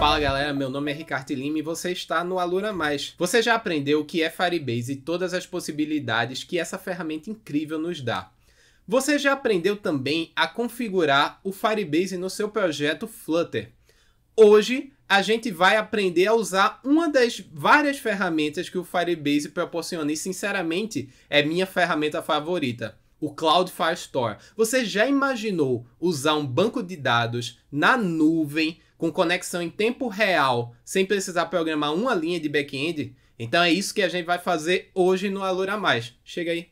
Fala galera, meu nome é Ricardo Lima e você está no Alura Mais. Você já aprendeu o que é Firebase e todas as possibilidades que essa ferramenta incrível nos dá. Você já aprendeu também a configurar o Firebase no seu projeto Flutter. Hoje a gente vai aprender a usar uma das várias ferramentas que o Firebase proporciona e sinceramente é minha ferramenta favorita o Cloud Firestore. Você já imaginou usar um banco de dados na nuvem com conexão em tempo real, sem precisar programar uma linha de back-end? Então é isso que a gente vai fazer hoje no Alura Mais. Chega aí.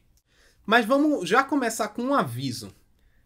Mas vamos já começar com um aviso.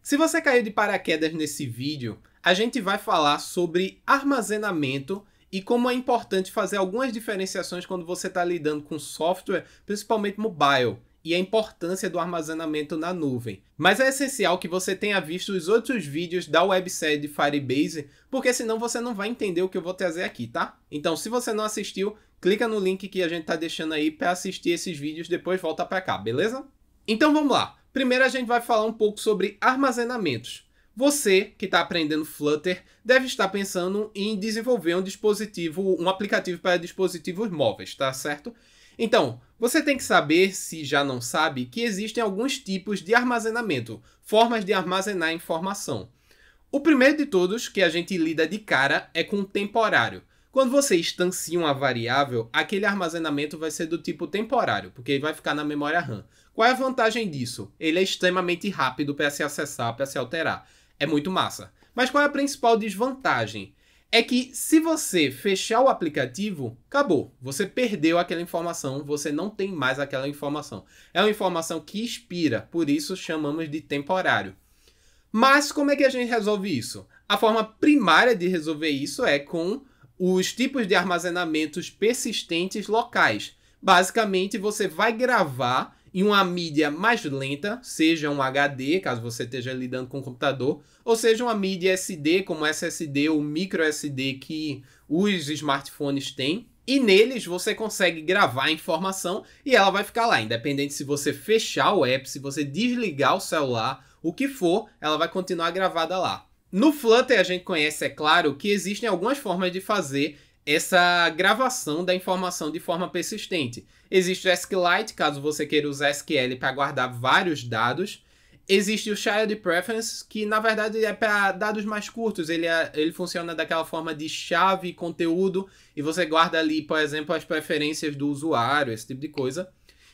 Se você caiu de paraquedas nesse vídeo, a gente vai falar sobre armazenamento e como é importante fazer algumas diferenciações quando você está lidando com software, principalmente mobile e a importância do armazenamento na nuvem. Mas é essencial que você tenha visto os outros vídeos da websérie Firebase, porque senão você não vai entender o que eu vou trazer aqui, tá? Então, se você não assistiu, clica no link que a gente tá deixando aí para assistir esses vídeos, depois volta para cá, beleza? Então vamos lá. Primeiro a gente vai falar um pouco sobre armazenamentos. Você que está aprendendo Flutter deve estar pensando em desenvolver um dispositivo, um aplicativo para dispositivos móveis, tá certo? Então, você tem que saber, se já não sabe, que existem alguns tipos de armazenamento, formas de armazenar informação. O primeiro de todos, que a gente lida de cara, é com temporário. Quando você instancia uma variável, aquele armazenamento vai ser do tipo temporário, porque ele vai ficar na memória RAM. Qual é a vantagem disso? Ele é extremamente rápido para se acessar, para se alterar. É muito massa. Mas qual é a principal desvantagem? é que se você fechar o aplicativo, acabou. Você perdeu aquela informação, você não tem mais aquela informação. É uma informação que expira, por isso chamamos de temporário. Mas como é que a gente resolve isso? A forma primária de resolver isso é com os tipos de armazenamentos persistentes locais. Basicamente, você vai gravar e uma mídia mais lenta, seja um HD, caso você esteja lidando com um computador, ou seja uma mídia SD, como SSD ou micro SD que os smartphones têm. E neles você consegue gravar a informação e ela vai ficar lá, independente se você fechar o app, se você desligar o celular, o que for, ela vai continuar gravada lá. No Flutter a gente conhece, é claro, que existem algumas formas de fazer essa gravação da informação de forma persistente. Existe o SQLite, caso você queira usar SQL para guardar vários dados. Existe o Child Preference, que na verdade é para dados mais curtos, ele, é, ele funciona daquela forma de chave conteúdo, e você guarda ali, por exemplo, as preferências do usuário, esse tipo de coisa.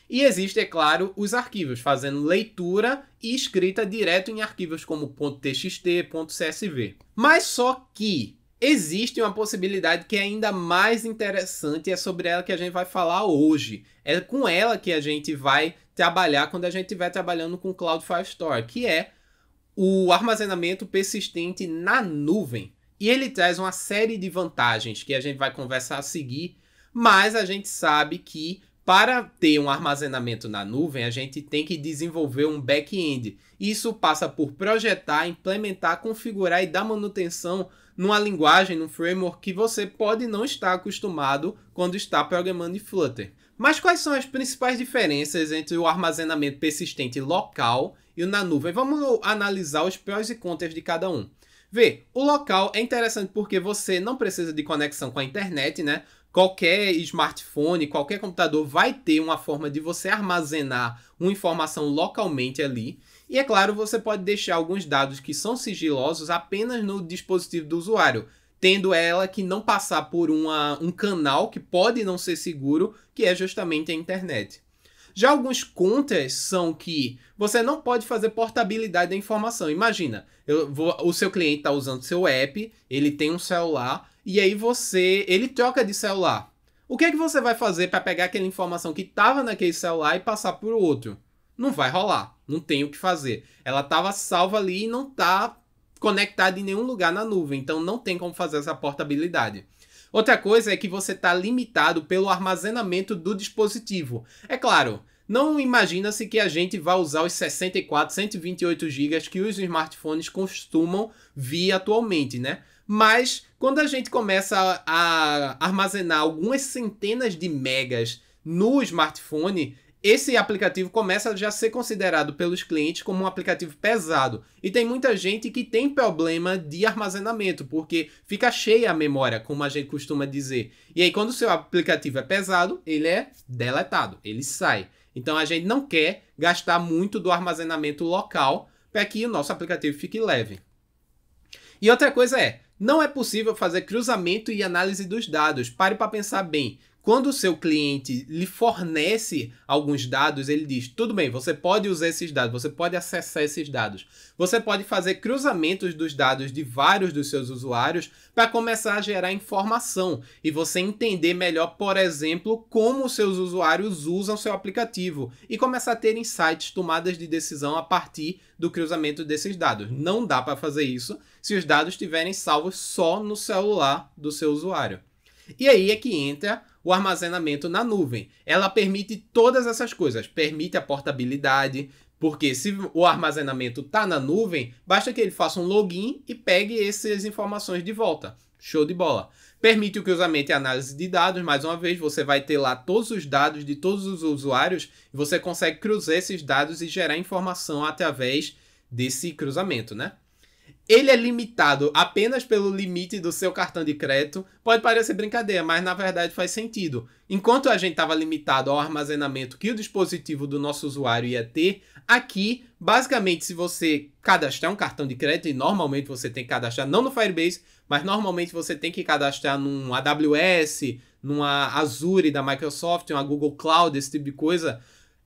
E existe, é claro, os arquivos, fazendo leitura e escrita direto em arquivos como .txt, .csv. Mas só que Existe uma possibilidade que é ainda mais interessante e é sobre ela que a gente vai falar hoje. É com ela que a gente vai trabalhar quando a gente estiver trabalhando com Cloudflare Store, que é o armazenamento persistente na nuvem. E ele traz uma série de vantagens que a gente vai conversar a seguir, mas a gente sabe que para ter um armazenamento na nuvem, a gente tem que desenvolver um back-end. Isso passa por projetar, implementar, configurar e dar manutenção numa linguagem, num framework que você pode não estar acostumado quando está programando em Flutter. Mas quais são as principais diferenças entre o armazenamento persistente local e o na nuvem? Vamos analisar os prós e contras de cada um. Vê, o local é interessante porque você não precisa de conexão com a internet, né? Qualquer smartphone, qualquer computador vai ter uma forma de você armazenar uma informação localmente ali. E é claro, você pode deixar alguns dados que são sigilosos apenas no dispositivo do usuário, tendo ela que não passar por uma, um canal que pode não ser seguro, que é justamente a internet. Já alguns contras são que você não pode fazer portabilidade da informação. Imagina, vou, o seu cliente está usando seu app, ele tem um celular e aí você, ele troca de celular. O que é que você vai fazer para pegar aquela informação que estava naquele celular e passar para o outro? não vai rolar. Não tem o que fazer. Ela estava salva ali e não está conectada em nenhum lugar na nuvem. Então não tem como fazer essa portabilidade. Outra coisa é que você está limitado pelo armazenamento do dispositivo. É claro, não imagina-se que a gente vai usar os 64, 128 GB que os smartphones costumam vir atualmente, né? Mas quando a gente começa a armazenar algumas centenas de megas no smartphone, esse aplicativo começa já a ser considerado pelos clientes como um aplicativo pesado. E tem muita gente que tem problema de armazenamento, porque fica cheia a memória, como a gente costuma dizer. E aí, quando o seu aplicativo é pesado, ele é deletado, ele sai. Então a gente não quer gastar muito do armazenamento local para que o nosso aplicativo fique leve. E outra coisa é, não é possível fazer cruzamento e análise dos dados. Pare para pensar bem. Quando o seu cliente lhe fornece alguns dados, ele diz: tudo bem, você pode usar esses dados, você pode acessar esses dados. Você pode fazer cruzamentos dos dados de vários dos seus usuários para começar a gerar informação e você entender melhor, por exemplo, como os seus usuários usam seu aplicativo e começar a ter insights, tomadas de decisão a partir do cruzamento desses dados. Não dá para fazer isso se os dados estiverem salvos só no celular do seu usuário. E aí é que entra o armazenamento na nuvem. Ela permite todas essas coisas, permite a portabilidade, porque se o armazenamento está na nuvem, basta que ele faça um login e pegue essas informações de volta. Show de bola. Permite o cruzamento e análise de dados. Mais uma vez, você vai ter lá todos os dados de todos os usuários e você consegue cruzar esses dados e gerar informação através desse cruzamento, né? ele é limitado apenas pelo limite do seu cartão de crédito, pode parecer brincadeira, mas na verdade faz sentido. Enquanto a gente estava limitado ao armazenamento que o dispositivo do nosso usuário ia ter, aqui, basicamente, se você cadastrar um cartão de crédito, e normalmente você tem que cadastrar, não no Firebase, mas normalmente você tem que cadastrar num AWS, numa Azure da Microsoft, uma Google Cloud, esse tipo de coisa,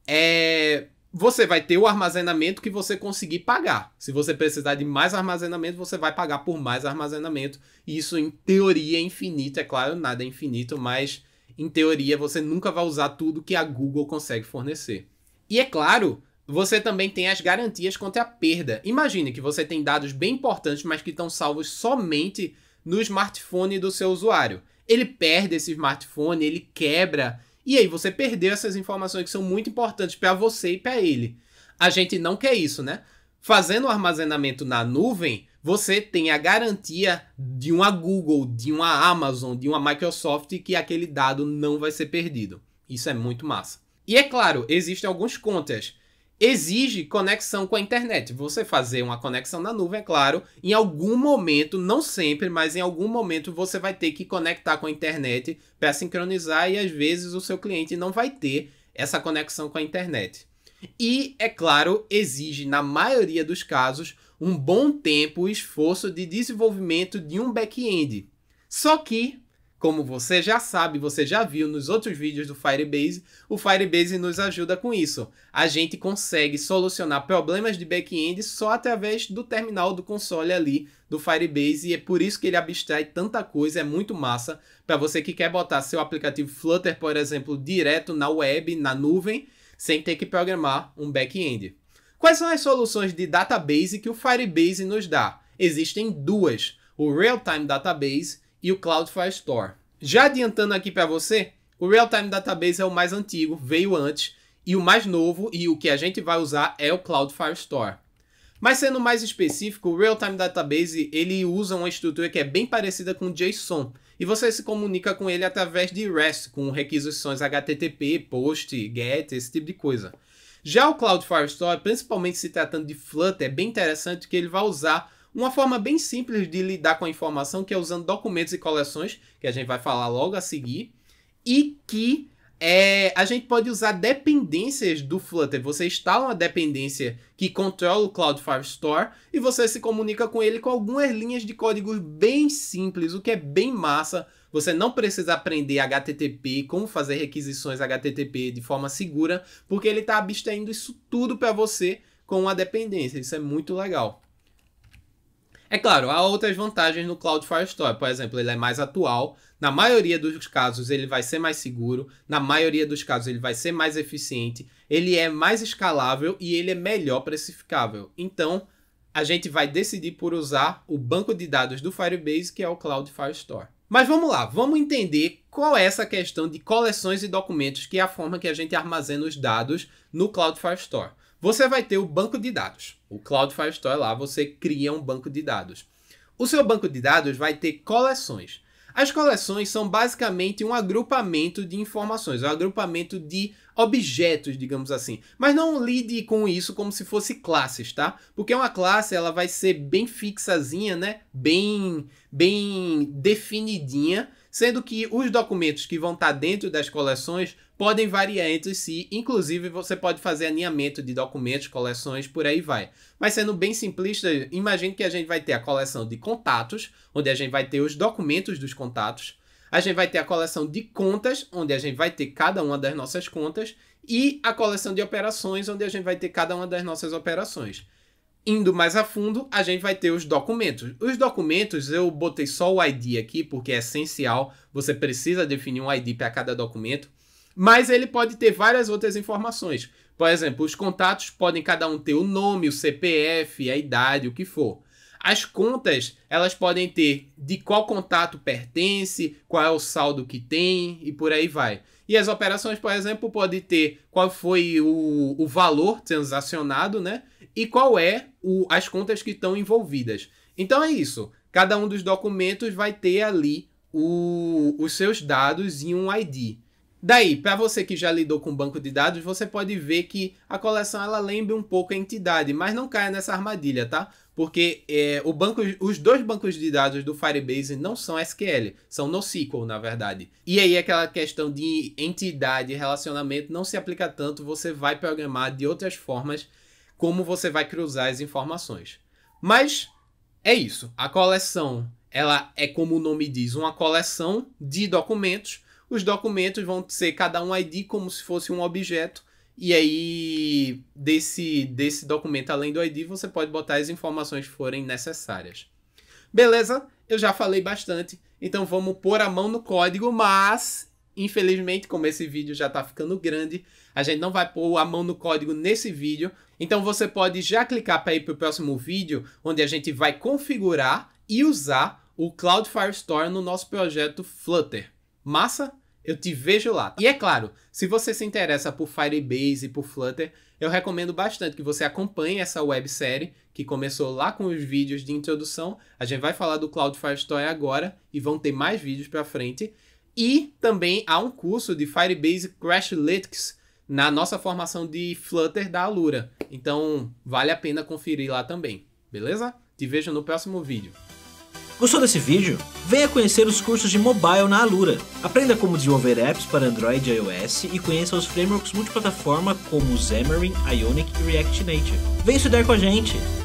é, você vai ter o armazenamento que você conseguir pagar. Se você precisar de mais armazenamento, você vai pagar por mais armazenamento. E isso, em teoria, é infinito. É claro, nada é infinito, mas em teoria você nunca vai usar tudo que a Google consegue fornecer. E é claro, você também tem as garantias contra a perda. Imagine que você tem dados bem importantes, mas que estão salvos somente no smartphone do seu usuário. Ele perde esse smartphone, ele quebra, e aí você perdeu essas informações que são muito importantes para você e para ele. A gente não quer isso, né? Fazendo o armazenamento na nuvem, você tem a garantia de uma Google, de uma Amazon, de uma Microsoft que aquele dado não vai ser perdido. Isso é muito massa. E é claro, existem alguns contas exige conexão com a internet. Você fazer uma conexão na nuvem, é claro, em algum momento, não sempre, mas em algum momento você vai ter que conectar com a internet para sincronizar e às vezes o seu cliente não vai ter essa conexão com a internet. E, é claro, exige, na maioria dos casos, um bom tempo e esforço de desenvolvimento de um back-end. Só que como você já sabe, você já viu nos outros vídeos do Firebase, o Firebase nos ajuda com isso. A gente consegue solucionar problemas de back-end só através do terminal do console ali do Firebase e é por isso que ele abstrai tanta coisa, é muito massa para você que quer botar seu aplicativo Flutter, por exemplo, direto na web, na nuvem, sem ter que programar um back-end. Quais são as soluções de database que o Firebase nos dá? Existem duas: o Real Time Database e o Cloudflare Store. Já adiantando aqui para você, o Real-Time Database é o mais antigo, veio antes, e o mais novo e o que a gente vai usar é o Cloudflare Store. Mas sendo mais específico, o Real-Time Database ele usa uma estrutura que é bem parecida com o JSON e você se comunica com ele através de REST, com requisições HTTP, POST, GET, esse tipo de coisa. Já o Cloudflare Store, principalmente se tratando de Flutter, é bem interessante que ele vai usar uma forma bem simples de lidar com a informação, que é usando documentos e coleções, que a gente vai falar logo a seguir, e que é, a gente pode usar dependências do Flutter. Você instala uma dependência que controla o Cloud Store e você se comunica com ele com algumas linhas de código bem simples, o que é bem massa. Você não precisa aprender HTTP, como fazer requisições HTTP de forma segura, porque ele está abstraindo isso tudo para você com a dependência. Isso é muito legal. É claro, há outras vantagens no Cloud Firestore. Por exemplo, ele é mais atual. Na maioria dos casos, ele vai ser mais seguro. Na maioria dos casos, ele vai ser mais eficiente. Ele é mais escalável e ele é melhor precificável. Então, a gente vai decidir por usar o banco de dados do Firebase, que é o Cloud Firestore. Mas vamos lá, vamos entender qual é essa questão de coleções e documentos, que é a forma que a gente armazena os dados no Cloud Firestore. Você vai ter o banco de dados. O Cloud Firestore lá, você cria um banco de dados. O seu banco de dados vai ter coleções. As coleções são basicamente um agrupamento de informações, um agrupamento de objetos, digamos assim. Mas não lide com isso como se fosse classes, tá? Porque uma classe ela vai ser bem fixazinha, né? Bem, bem definidinha, sendo que os documentos que vão estar tá dentro das coleções podem variar entre si, inclusive você pode fazer alinhamento de documentos, coleções, por aí vai. Mas sendo bem simplista, imagine que a gente vai ter a coleção de contatos, onde a gente vai ter os documentos dos contatos, a gente vai ter a coleção de contas, onde a gente vai ter cada uma das nossas contas, e a coleção de operações, onde a gente vai ter cada uma das nossas operações. Indo mais a fundo, a gente vai ter os documentos. Os documentos, eu botei só o ID aqui, porque é essencial, você precisa definir um ID para cada documento mas ele pode ter várias outras informações. Por exemplo, os contatos podem cada um ter o nome, o CPF, a idade, o que for. As contas, elas podem ter de qual contato pertence, qual é o saldo que tem e por aí vai. E as operações, por exemplo, podem ter qual foi o, o valor transacionado, né? E qual é o, as contas que estão envolvidas. Então é isso. Cada um dos documentos vai ter ali o, os seus dados e um ID. Daí, para você que já lidou com banco de dados, você pode ver que a coleção ela lembra um pouco a entidade, mas não caia nessa armadilha, tá? Porque é, o banco, os dois bancos de dados do Firebase não são SQL, são NoSQL, na verdade. E aí aquela questão de entidade e relacionamento não se aplica tanto, você vai programar de outras formas como você vai cruzar as informações. Mas é isso, a coleção ela é como o nome diz, uma coleção de documentos os documentos vão ser cada um ID como se fosse um objeto. E aí, desse, desse documento, além do ID, você pode botar as informações que forem necessárias. Beleza? Eu já falei bastante, então vamos pôr a mão no código, mas Infelizmente, como esse vídeo já está ficando grande, a gente não vai pôr a mão no código nesse vídeo. Então você pode já clicar para ir para o próximo vídeo, onde a gente vai configurar e usar o Cloud Firestore no nosso projeto Flutter. Massa? Eu te vejo lá. E é claro, se você se interessa por Firebase e por Flutter, eu recomendo bastante que você acompanhe essa websérie que começou lá com os vídeos de introdução. A gente vai falar do Cloud Firestore agora e vão ter mais vídeos para frente. E também há um curso de Firebase Crashlytics na nossa formação de Flutter da Alura. Então, vale a pena conferir lá também, beleza? Te vejo no próximo vídeo. Gostou desse vídeo? Venha conhecer os cursos de mobile na Alura. Aprenda como desenvolver apps para Android e iOS e conheça os frameworks multiplataforma como Xamarin, Ionic e React Native. Venha estudar com a gente!